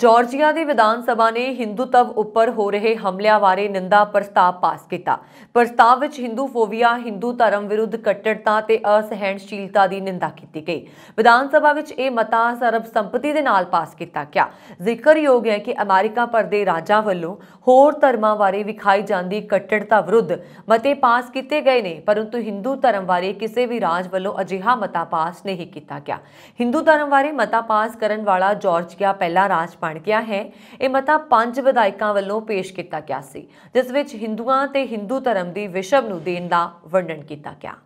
Georgia ਦੀ ਵਿਧਾਨ ਸਭਾ ਨੇ ਹਿੰਦੂਤਵ ਉੱਪਰ ਹੋ ਰਹੇ ਹਮਲਿਆਂ ਬਾਰੇ ਨਿੰਦਾ ਪ੍ਰਸਤਾਵ ਪਾਸ ਕੀਤਾ ਪ੍ਰਸਤਾਵ ਵਿੱਚ ਹਿੰਦੂ ਫੋਬੀਆ ਹਿੰਦੂ ਧਰਮ ਵਿਰੁੱਧ ਕੱਟੜਤਾ ਤੇ ਅਸਹਿਣਸ਼ੀਲਤਾ ਦੀ ਨਿੰਦਾ ਕੀਤੀ ਗਈ ਵਿਧਾਨ ਸਭਾ ਵਿੱਚ ਇਹ ਮਤਾ ਸਰਬ ਸੰਪਤੀ ਦੇ ਨਾਲ ਪਾਸ ਕੀਤਾ ਗਿਆ ਜ਼ਿਕਰਯੋਗ ਹੈ ਕਿ ਅਮਰੀਕਾ ਪਰ ਦੇ ਰਾਜਾਂ ਵੱਲੋਂ ਹੋਰ ਧਰਮਾਂ ਬਾਰੇ ਵਿਖਾਈ ਜਾਂਦੀ ਕੱਟੜਤਾ ਵਿਰੁੱਧ ਮਤੇ ਪਾਸ ਕੀਤੇ ਗਏ ਨੇ ਪਰੰਤੂ ਹਿੰਦੂ ਧਰਮ ਬਾਰੇ ਕਿਸੇ ਵੀ ਰਾਜ ਵੱਲੋਂ ਅਜਿਹਾ ਮਤਾ ਪਾਸ ਨਹੀਂ ਕੀਤਾ ਗਿਆ ਹਿੰਦੂ ਧਰਮ ਬਾਰੇ ਮਤਾ ਪਾਸ ਕਰਨ ਵਾਲਾ ਜਾਰਜੀਆ ਪਹਿਲਾ ਰਾਜ ਬਣ ਗਿਆ ਹੈ ਇਹ ਮਤਾ ਪੰਜ ਵਿਧਾਇਕਾਂ ਵੱਲੋਂ ਪੇਸ਼ ਕੀਤਾ ਗਿਆ ਸੀ ਜਿਸ ਵਿੱਚ ਹਿੰਦੂਆਂ ਤੇ ਹਿੰਦੂ ਧਰਮ ਦੀ ਵਿਸ਼ਵ ਨੂੰ ਦੇਣ ਦਾ ਵਰਣਨ ਕੀਤਾ ਗਿਆ